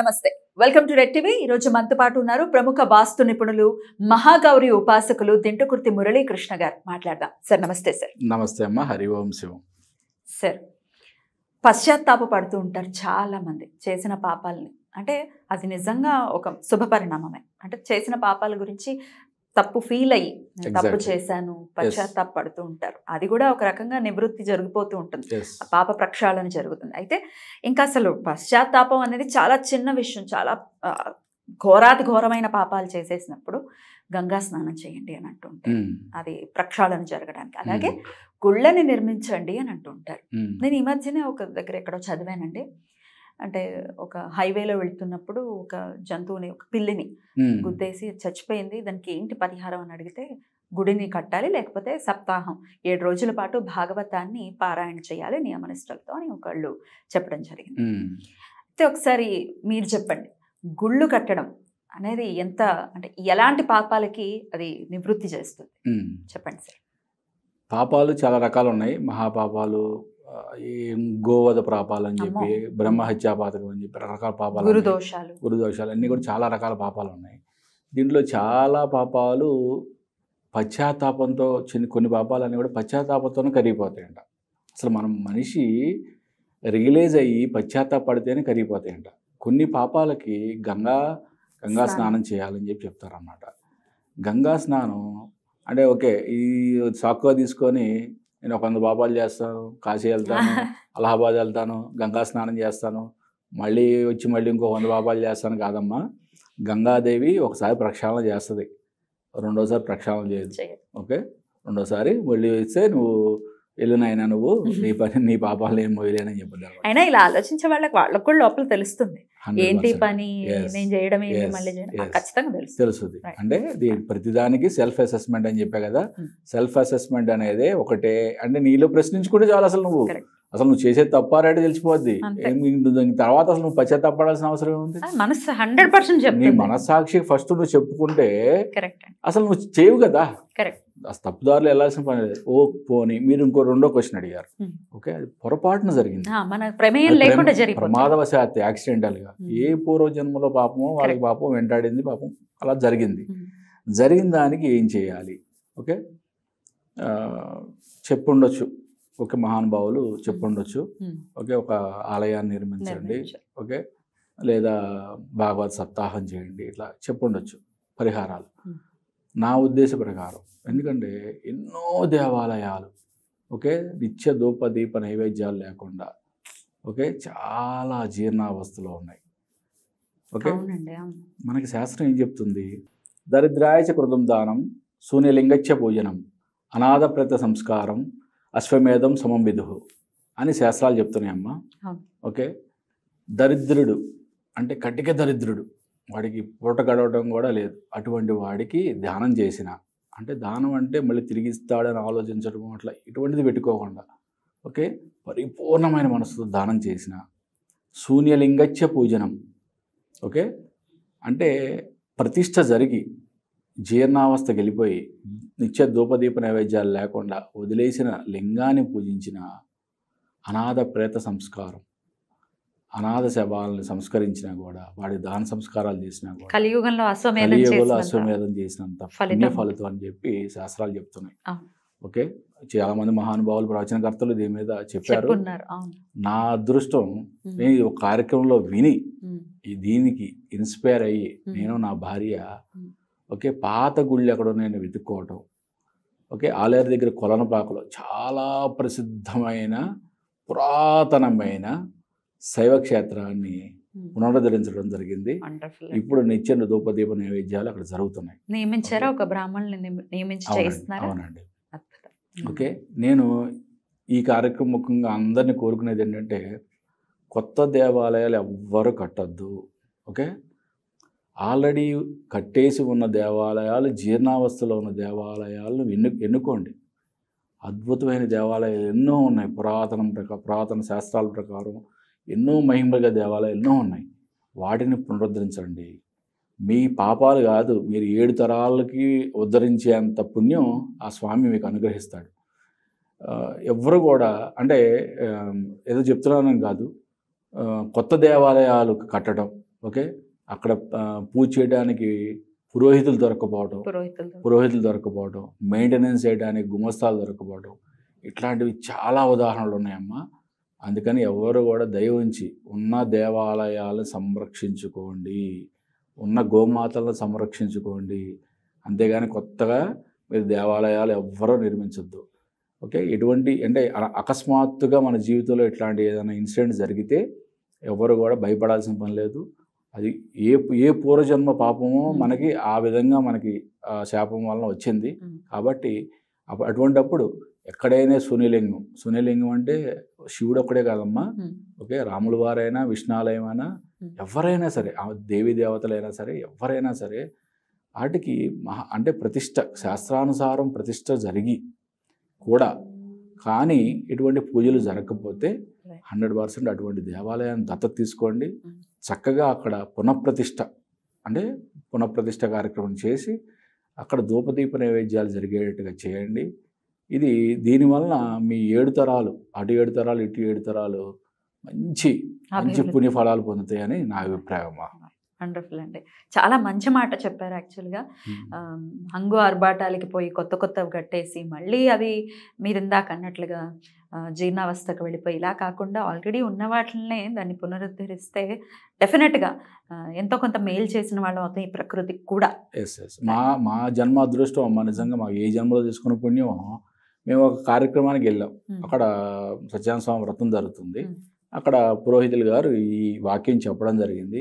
నమస్తే welcome to red TV ఈరోజు మనతో పాటు ఉన్నారు ప్రముఖ వాస్తు నిపుణులు మహాగౌరి ఉపాసకులు దింటుకుర్తి మురళీకృష్ణ గారు మాట్లాడదాం సార్ నమస్తే సార్ నమస్తే అమ్మ హరి ఓం శివం సార్ పశ్చాత్తాప పడుతూ ఉంటారు మంది చేసిన పాపాలని అంటే అది నిజంగా ఒక పరిణామమే అంటే చేసిన పాపాల గురించి తప్పు ఫీల్ అయ్యి తప్పు చేశాను పశ్చాత్తాప పడుతూ ఉంటారు అది కూడా ఒక రకంగా నివృత్తి జరిగిపోతూ ఉంటుంది పాప ప్రక్షాళన జరుగుతుంది అయితే ఇంకా అసలు పశ్చాత్తాపం అనేది చాలా చిన్న విషయం చాలా ఘోరాతి ఘోరమైన పాపాలు చేసేసినప్పుడు గంగా స్నానం చేయండి అని అంటుంటారు hmm. అది ప్రక్షాళన జరగడానికి అలాగే hmm. గుళ్ళని నిర్మించండి అని అంటుంటారు hmm. నేను ఈ మధ్యనే ఒక దగ్గర ఎక్కడో చదివానండి అంటే ఒక హైవేలో వెళ్తున్నప్పుడు ఒక జంతువుని ఒక పిల్లిని గుద్దేసి చచ్చిపోయింది దానికి ఏంటి పరిహారం అని అడిగితే గుడిని కట్టాలి లేకపోతే సప్తాహం ఏడు రోజుల పాటు భాగవతాన్ని పారాయణ చేయాలి నియమనిష్టలతో అని ఒకళ్ళు చెప్పడం జరిగింది అయితే ఒకసారి మీరు చెప్పండి గుళ్ళు కట్టడం అనేది ఎంత అంటే ఎలాంటి పాపాలకి అది నివృత్తి చేస్తుంది చెప్పండి సార్ పాపాలు చాలా రకాలు ఉన్నాయి మహాపాపాలు ఈ గోవధ పాపాలు అని చెప్పి బ్రహ్మహత్యా పాతకం అని చెప్పి రకరకాల పాపాలు గురుదోషాలు గురుదోషాలు అన్నీ కూడా చాలా రకాల పాపాలు ఉన్నాయి దీంట్లో చాలా పాపాలు పశ్చాత్తాపంతో చిన్న కొన్ని పాపాలు అన్నీ కూడా పశ్చాత్తాపంతోనే కరిగిపోతాయంట అసలు మనం మనిషి రియలైజ్ అయ్యి పశ్చాత్తాపడితేనే కరిగిపోతాయంట కొన్ని పాపాలకి గంగా గంగా స్నానం చేయాలని చెప్పి చెప్తారన్నమాట గంగా స్నానం అంటే ఓకే ఈ సాకుగా తీసుకొని నేను ఒక వంద పాపాలు చేస్తాను కాశీ వెళ్తాను అలహాబాద్ వెళ్తాను గంగా స్నానం చేస్తాను మళ్ళీ వచ్చి మళ్ళీ ఇంకో వంద పాపాలు చేస్తాను కాదమ్మా గంగాదేవి ఒకసారి ప్రక్షాళన చేస్తుంది రెండోసారి ప్రక్షాళన చేయదు ఓకే రెండోసారి మళ్ళీ ఇస్తే నువ్వు వెళ్ళునైనా నువ్వు నీ పని నీ పాపాలు ఏం మోయలేనని చెప్పలేదు అయినా ఇలా ఆలోచించే వాళ్ళకి వాళ్ళకు కూడా లోపల తెలుస్తుంది ఏంటి పని నేను చేయడం ఖచ్చితంగా తెలుసు తెలుస్తుంది అంటే ప్రతిదానికి సెల్ఫ్ అసెస్మెంట్ అని చెప్పా కదా సెల్ఫ్ అసెస్మెంట్ అనేది ఒకటే అంటే నీలో ప్రశ్నించుకుంటే చాలా అసలు నువ్వు అసలు నువ్వు చేసే తప్పారంటే తెలిసిపోద్ది తర్వాత అసలు నువ్వు తప్పాల్సిన అవసరం ఉంది మనసు హండ్రెడ్ పర్సెంట్ నీ మనస్సాక్షి ఫస్ట్ నువ్వు చెప్పుకుంటే అసలు నువ్వు చేయవు కదా అసలు తప్పుదారులు వెళ్ళాల్సిన పని లేదు ఓ పోని మీరు ఇంకో రెండో క్వశ్చన్ అడిగారు ఓకే అది పొరపాటున జరిగింది ప్రమాదవశాత్తు యాక్సిడెంటల్ గా ఏ పూర్వజన్మలో పాపమో వాళ్ళకి పాపం వెంటాడింది పాపం అలా జరిగింది జరిగిన దానికి ఏం చేయాలి ఓకే చెప్పుండొచ్చు ఓకే మహానుభావులు చెప్పుండొచ్చు ఓకే ఒక ఆలయాన్ని నిర్మించండి ఓకే లేదా భాగవత్ సప్తాహం చేయండి ఇట్లా చెప్పుండొచ్చు పరిహారాలు నా ఉద్దేశ ప్రకారం ఎందుకంటే ఎన్నో దేవాలయాలు ఓకే నిత్య ధూప దీప నైవేద్యాలు లేకుండా ఓకే చాలా జీర్ణావస్థలో ఉన్నాయి ఓకే మనకి శాస్త్రం ఏం చెప్తుంది దరిద్రాయచ కృతం దానం శూన్యలింగచ్చ భోజనం అనాథ ప్రత సంస్కారం అశ్వమేధం సమం విధు అని శాస్త్రాలు చెప్తున్నాయమ్మ ఓకే దరిద్రుడు అంటే కటిక దరిద్రుడు వాడికి పూట గడవడం కూడా లేదు అటువంటి వాడికి ధ్యానం చేసిన అంటే దానం అంటే మళ్ళీ తిరిగిస్తాడని ఆలోచించడం అట్లా ఇటువంటిది పెట్టుకోకుండా ఓకే పరిపూర్ణమైన మనసుతో దానం చేసిన శూన్యలింగచ్చ పూజనం ఓకే అంటే ప్రతిష్ట జరిగి జీర్ణావస్థ గెలిపోయి నిత్య ధూపదీప నైవేద్యాలు లేకుండా వదిలేసిన లింగాన్ని పూజించిన అనాథ ప్రేత సంస్కారం అనాథ శవాలను సంస్కరించినా కూడా వాడి దాన సంస్కారాలు చేసినా కూడా కలియుగంలో కలియుగంలో అశ్వమేధం చేసినంత ఫలితం ఫలితం అని చెప్పి శాస్త్రాలు చెప్తున్నాయి ఓకే చాలా మంది మహానుభావులు ప్రవచనకర్తలు దీని మీద చెప్పారు నా అదృష్టం నేను ఒక కార్యక్రమంలో విని దీనికి ఇన్స్పైర్ అయ్యి నేను నా భార్య ఓకే పాత గుళ్ళు ఎక్కడో నేను వెతుక్కోవటం ఓకే ఆలయాల దగ్గర కొలనపాకలో చాలా ప్రసిద్ధమైన పురాతనమైన శైవ క్షేత్రాన్ని పునరుద్ధరించడం జరిగింది ఇప్పుడు నిత్యం ధూపదీప నైవేద్యాలు అక్కడ జరుగుతున్నాయి నియమించారా ఒక బ్రాహ్మణుల్ని అవునండి ఓకే నేను ఈ కార్యక్రమం ముఖ్యంగా అందరినీ కోరుకునేది ఏంటంటే కొత్త దేవాలయాలు ఎవ్వరు కట్టద్దు ఓకే ఆల్రెడీ కట్టేసి ఉన్న దేవాలయాలు జీర్ణావస్థలో ఉన్న దేవాలయాలను ఎన్ను ఎన్నుకోండి అద్భుతమైన దేవాలయాలు ఎన్నో ఉన్నాయి పురాతనం ప్రకారం పురాతన శాస్త్రాల ప్రకారం ఎన్నో మహిమగా దేవాలయాలు ఎన్నో ఉన్నాయి వాటిని పునరుద్ధరించండి మీ పాపాలు కాదు మీరు ఏడు తరాలకి ఉద్ధరించేంత పుణ్యం ఆ స్వామి మీకు అనుగ్రహిస్తాడు ఎవరు కూడా అంటే ఏదో చెప్తున్నానని కాదు కొత్త దేవాలయాలు కట్టడం ఓకే అక్కడ పూజ చేయడానికి పురోహితులు దొరకపోవడం పురోహితులు దొరకపోవడం మెయింటెనెన్స్ చేయడానికి గుమస్తాలు దొరకపోవడం ఇట్లాంటివి చాలా ఉదాహరణలు ఉన్నాయమ్మా అందుకని ఎవరు కూడా దయ ఉంచి ఉన్న దేవాలయాలు సంరక్షించుకోండి ఉన్న గోమాతలను సంరక్షించుకోండి అంతేగాని కొత్తగా మీరు దేవాలయాలు ఎవ్వరూ నిర్మించొద్దు ఓకే ఎటువంటి అంటే అకస్మాత్తుగా మన జీవితంలో ఇట్లాంటి ఏదైనా ఇన్సిడెంట్ జరిగితే ఎవరు కూడా భయపడాల్సిన పని లేదు అది ఏ ఏ పూర్వజన్మ పాపమో మనకి ఆ విధంగా మనకి శాపం వలన వచ్చింది కాబట్టి అటువంటిప్పుడు ఎక్కడైనా సునీలింగం సునీలింగం అంటే శివుడు ఒక్కడే కాదమ్మా ఓకే రాముల వారైనా విష్ణాలయమైనా ఎవరైనా సరే దేవి దేవతలైనా సరే ఎవరైనా సరే వాటికి మహా అంటే ప్రతిష్ట శాస్త్రానుసారం ప్రతిష్ట జరిగి కూడా కానీ ఇటువంటి పూజలు జరగకపోతే హండ్రెడ్ పర్సెంట్ అటువంటి దేవాలయాన్ని దత్తత తీసుకోండి hmm. చక్కగా అక్కడ పునఃప్రతిష్ట అంటే పునఃప్రతిష్ట కార్యక్రమం చేసి అక్కడ ధూపదీప నైవేద్యాలు జరిగేటట్టుగా చేయండి ఇది దీనివల్ల మీ ఏడు తరాలు అటు ఏడు తరాలు ఇటు ఏడు తరాలు మంచి మంచి పుణ్యఫలాలు పొందుతాయని నా అభిప్రాయం వండర్ఫుల్ అండి చాలా మంచి మాట చెప్పారు యాక్చువల్గా హంగు ఆర్భాటాలకి పోయి కొత్త కొత్తవి కట్టేసి మళ్ళీ అవి మీరు ఇందాక అన్నట్లుగా జీర్ణావస్థకు వెళ్ళిపోయి ఇలా కాకుండా ఆల్రెడీ ఉన్న వాటినే దాన్ని పునరుద్ధరిస్తే డెఫినెట్గా ఎంతో కొంత మేలు చేసిన వాళ్ళం అవుతాయి ఈ ప్రకృతికి కూడా మా మా జన్మ అదృష్టం అమ్మ నిజంగా మాకు ఏ జన్మలో తీసుకున్న పుణ్యం మేము ఒక కార్యక్రమానికి వెళ్ళాం అక్కడ సత్యాన స్వామి వ్రతం జరుగుతుంది అక్కడ పురోహితులు గారు ఈ వాక్యం చెప్పడం జరిగింది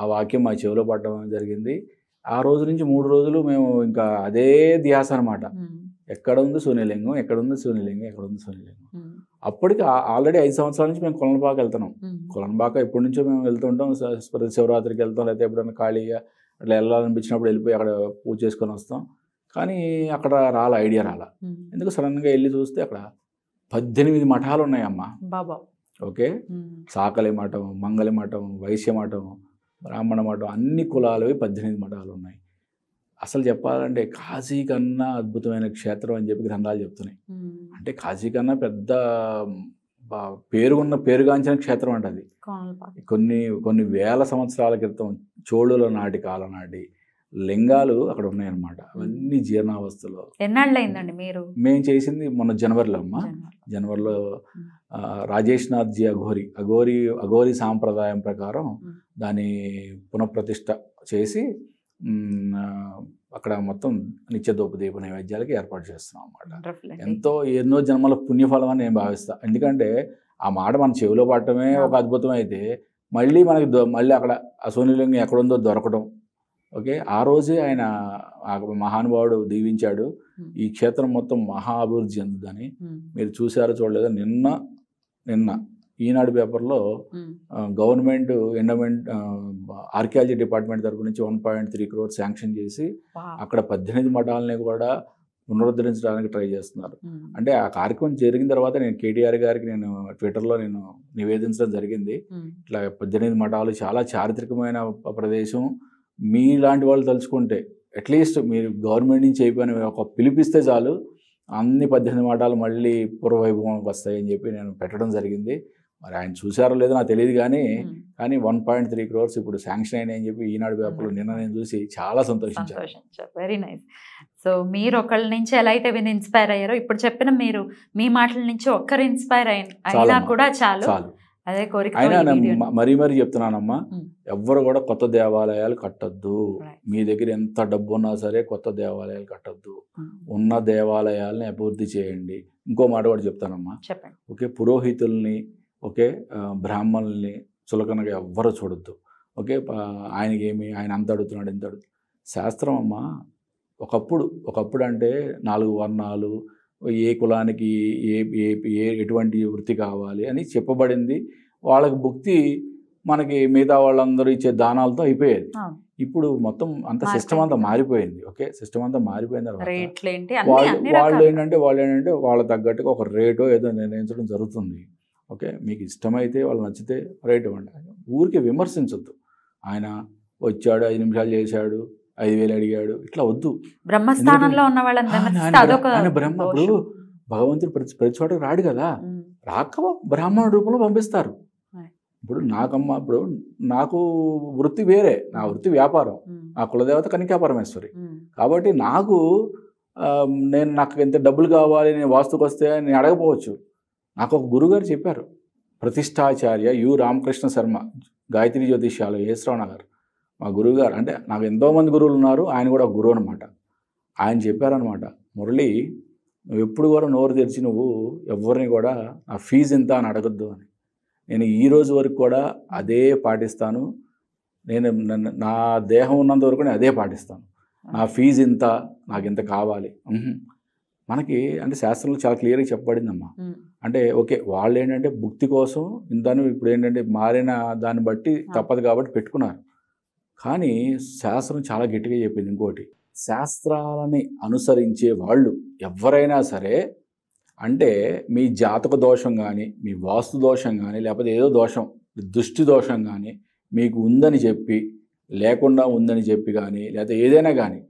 ఆ వాక్యం మా చెవిలో పడడం జరిగింది ఆ రోజు నుంచి మూడు రోజులు మేము ఇంకా అదే ధ్యాస అనమాట ఎక్కడ ఉంది సూర్యలింగం ఎక్కడ ఉంది సూర్యలింగం ఎక్కడ ఉంది సూర్యలింగం అప్పటికి ఆల్రెడీ ఐదు సంవత్సరాల నుంచి మేము కొలనబాక వెళ్తున్నాం కొలనబాక ఎప్పటి నుంచో మేము వెళ్తుంటాం ప్రతి శివరాత్రికి వెళ్తాం లేకపోతే ఎప్పుడైనా ఖాళీగా అట్లా వెళ్ళాలనిపించినప్పుడు వెళ్ళిపోయి అక్కడ పూజ చేసుకొని వస్తాం కానీ అక్కడ రాల ఐడియా రాల ఎందుకు సడన్గా వెళ్ళి చూస్తే అక్కడ పద్దెనిమిది మఠాలు ఉన్నాయమ్మా బాబా ఓకే సాకలి మఠం మంగళ మఠం వైశ్య మఠం బ్రాహ్మణ మఠం అన్ని కులాలవి పద్దెనిమిది మఠాలు ఉన్నాయి అసలు చెప్పాలంటే కాశీ కన్నా అద్భుతమైన క్షేత్రం అని చెప్పి గ్రంథాలు చెప్తున్నాయి అంటే కాశీ కన్నా పెద్ద పేరుగున్న పేరుగాంచిన క్షేత్రం అంట అది కొన్ని కొన్ని వేల సంవత్సరాల క్రితం చోళుల నాటి కాలం నాటి లింగాలు అక్కడ ఉన్నాయన్నమాట అవన్నీ జీర్ణావస్థలో ఎన్నాళ్ళైందండి మీరు మేము చేసింది మొన్న జనవరిలో అమ్మ జనవరిలో రాజేష్నాథ్ జీ అఘోరి అఘోరి అఘోరి సాంప్రదాయం ప్రకారం దాని పునఃప్రతిష్ట చేసి అక్కడ మొత్తం నిత్యదోపదీప నైవేద్యాలకి ఏర్పాటు చేస్తున్నాం అన్నమాట ఎంతో ఎన్నో జన్మల పుణ్యఫలం అని నేను భావిస్తాను ఎందుకంటే ఆ మాట మన చెవిలో పడటమే ఒక అద్భుతం అయితే మళ్ళీ మనకి మళ్ళీ అక్కడ అశోనిలింగం ఎక్కడుందో దొరకడం ఓకే ఆ రోజే ఆయన మహానుభావుడు దీవించాడు ఈ క్షేత్రం మొత్తం మహా అభివృద్ధి చెందుదని మీరు చూసారో చూడలేదు నిన్న నిన్న ఈనాడు పేపర్లో గవర్నమెంట్ ఎండమెంట్ ఆర్కియాలజీ డిపార్ట్మెంట్ తరపు నుంచి one point three crore sanction చేసి అక్కడ పద్దెనిమిది మఠాలని కూడా పునరుద్ధరించడానికి ట్రై చేస్తున్నారు అంటే ఆ కార్యక్రమం జరిగిన తర్వాత నేను కేటీఆర్ గారికి నేను ట్విట్టర్లో నేను నివేదించడం జరిగింది ఇట్లా పద్దెనిమిది మఠాలు చాలా చారిత్రకమైన ప్రదేశం మీలాంటి వాళ్ళు తలుచుకుంటే అట్లీస్ట్ మీరు గవర్నమెంట్ నుంచి అయిపోయిన ఒక పిలిపిస్తే చాలు అన్ని పద్దెనిమిది మాటలు మళ్ళీ పూర్వవైభవంకి వస్తాయని చెప్పి నేను పెట్టడం జరిగింది మరి ఆయన చూసారో లేదో నాకు తెలియదు కానీ కానీ వన్ పాయింట్ త్రీ క్రోర్స్ ఇప్పుడు శాంక్షన్ అయినాయని చెప్పి ఈనాడు పేపర్లో నిన్న నేను చూసి చాలా సంతోషించారు వెరీ నైస్ సో మీరు ఒకళ్ళ నుంచి ఎలా అయితే విని ఇన్స్పైర్ అయ్యారో ఇప్పుడు చెప్పిన మీరు మీ మాటల నుంచి ఒక్కరు ఇన్స్పైర్ అయినా కూడా చాలు చాలు అదే కోరిక అయినా మరీ మరీ చెప్తున్నానమ్మా ఎవ్వరు కూడా కొత్త దేవాలయాలు కట్టద్దు మీ దగ్గర ఎంత డబ్బు ఉన్నా సరే కొత్త దేవాలయాలు కట్టద్దు ఉన్న దేవాలయాలని అభివృద్ధి చేయండి ఇంకో మాట కూడా చెప్తానమ్మా ఓకే పురోహితుల్ని ఓకే బ్రాహ్మణుల్ని చులకనగా ఎవ్వరు చూడొద్దు ఓకే ఆయనకేమి ఆయన అంత అడుగుతున్నాడు ఎంత అడుగుతున్నాడు శాస్త్రం అమ్మా ఒకప్పుడు ఒకప్పుడు అంటే నాలుగు వర్ణాలు ఏ కులానికి ఏ ఏ ఏ ఎటువంటి వృత్తి కావాలి అని చెప్పబడింది వాళ్ళకి భుక్తి మనకి మిగతా వాళ్ళందరూ ఇచ్చే దానాలతో అయిపోయేది ఇప్పుడు మొత్తం అంత సిస్టమ్ అంతా మారిపోయింది ఓకే సిస్టమ్ అంతా మారిపోయిన వాళ్ళు వాళ్ళు ఏంటంటే వాళ్ళు ఏంటంటే వాళ్ళ తగ్గట్టుగా ఒక రేటో ఏదో నిర్ణయించడం జరుగుతుంది ఓకే మీకు ఇష్టమైతే వాళ్ళు నచ్చితే రేట్ ఇవ్వండి ఊరికి విమర్శించొద్దు ఆయన వచ్చాడు ఐదు నిమిషాలు చేశాడు ఐదు వేలు అడిగాడు ఇట్లా వద్దు బ్రహ్మస్థానంలో ఉన్న వాళ్ళని బ్రహ్మ ఇప్పుడు భగవంతుడు ప్రతి ప్రతి చోట రాడు కదా రాక బ్రాహ్మణ రూపంలో పంపిస్తారు ఇప్పుడు నాకమ్మ ఇప్పుడు నాకు వృత్తి వేరే నా వృత్తి వ్యాపారం నా కులదేవత కనికాపరమేశ్వరి కాబట్టి నాకు నేను నాకు ఎంత డబ్బులు కావాలి నేను వాస్తుకు వస్తే నేను అడగపోవచ్చు నాకు ఒక గురుగారు చెప్పారు ప్రతిష్టాచార్య యు రామకృష్ణ శర్మ గాయత్రి జ్యోతిష్యాలు ఏశ్రావణ గారు మా గురువుగారు అంటే నాకు ఎంతోమంది గురువులు ఉన్నారు ఆయన కూడా గురువు అనమాట ఆయన చెప్పారనమాట మురళి నువ్వు ఎప్పుడు కూడా నోరు తెరిచి నువ్వు ఎవరిని కూడా నా ఫీజు ఎంత అని అడగద్దు అని నేను ఈ రోజు వరకు కూడా అదే పాటిస్తాను నేను నా దేహం ఉన్నంత వరకు నేను అదే పాటిస్తాను నా ఫీజు ఇంత నాకు ఇంత కావాలి మనకి అంటే శాస్త్రంలో చాలా క్లియర్గా చెప్పబడిందమ్మా అంటే ఓకే వాళ్ళు ఏంటంటే భుక్తి కోసం ఇంతను ఇప్పుడు ఏంటంటే మారిన దాన్ని బట్టి తప్పదు కాబట్టి పెట్టుకున్నారు కానీ శాస్త్రం చాలా గట్టిగా చెప్పింది ఇంకోటి శాస్త్రాలని అనుసరించే వాళ్ళు ఎవరైనా సరే అంటే మీ జాతక దోషం కానీ మీ వాస్తు దోషం కానీ లేకపోతే ఏదో దోషం దృష్టి దోషం కానీ మీకు ఉందని చెప్పి లేకుండా ఉందని చెప్పి కానీ లేకపోతే ఏదైనా కానీ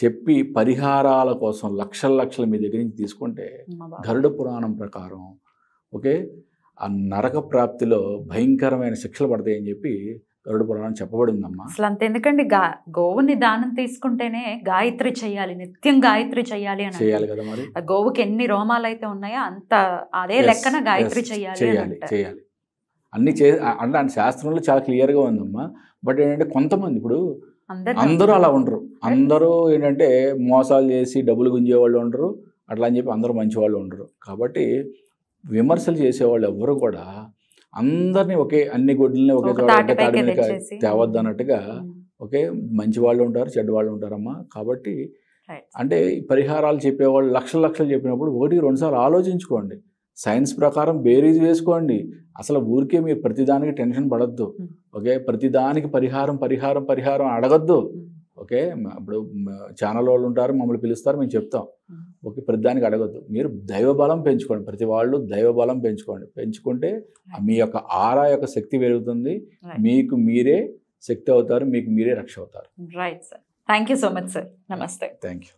చెప్పి పరిహారాల కోసం లక్షల లక్షలు మీ దగ్గర నుంచి తీసుకుంటే గరుడ పురాణం ప్రకారం ఓకే ఆ నరక ప్రాప్తిలో భయంకరమైన శిక్షలు పడతాయని చెప్పి గరుడ పురాణం చెప్పబడిందమ్మా అసలు అంత ఎందుకండి గా గోవుని దానం తీసుకుంటేనే గాయత్రి చేయాలి నిత్యం గాయత్రి చేయాలి అని చేయాలి కదా మరి గోవుకి ఎన్ని రోమాలు అయితే ఉన్నాయో అంత అదే లెక్కన గాయత్రి చేయాలి చేయాలి చేయాలి అన్ని చే అంటే శాస్త్రంలో చాలా క్లియర్గా ఉందమ్మా బట్ ఏంటంటే కొంతమంది ఇప్పుడు అందరూ అలా ఉండరు అందరూ ఏంటంటే మోసాలు చేసి డబ్బులు గుంజే వాళ్ళు ఉండరు అట్లా అని చెప్పి అందరూ మంచి వాళ్ళు ఉండరు కాబట్టి విమర్శలు చేసేవాళ్ళు ఎవరు కూడా అందరినీ ఒకే అన్ని గొడ్లని ఒకే తాడి తేవద్దు అన్నట్టుగా hmm. ఒకే మంచి వాళ్ళు ఉంటారు చెడ్డ వాళ్ళు ఉంటారమ్మా కాబట్టి అంటే పరిహారాలు చెప్పేవాళ్ళు లక్షల లక్షలు చెప్పినప్పుడు ఒకటి రెండుసార్లు ఆలోచించుకోండి సైన్స్ ప్రకారం బేరీజ్ వేసుకోండి అసలు ఊరికే మీరు ప్రతిదానికి టెన్షన్ పడద్దు ఓకే hmm. ప్రతిదానికి పరిహారం పరిహారం పరిహారం అడగద్దు ఓకే hmm. ఇప్పుడు ఛానల్ వాళ్ళు ఉంటారు మమ్మల్ని పిలుస్తారు మేము చెప్తాం ఒక ప్రతిదానికి అడగద్దు మీరు దైవబలం పెంచుకోండి ప్రతి వాళ్ళు దైవబలం పెంచుకోండి పెంచుకుంటే మీ యొక్క ఆరా యొక్క శక్తి పెరుగుతుంది మీకు మీరే శక్తి అవుతారు మీకు మీరే రక్ష అవుతారు right sir thank you so much sir నమస్తే థ్యాంక్ యూ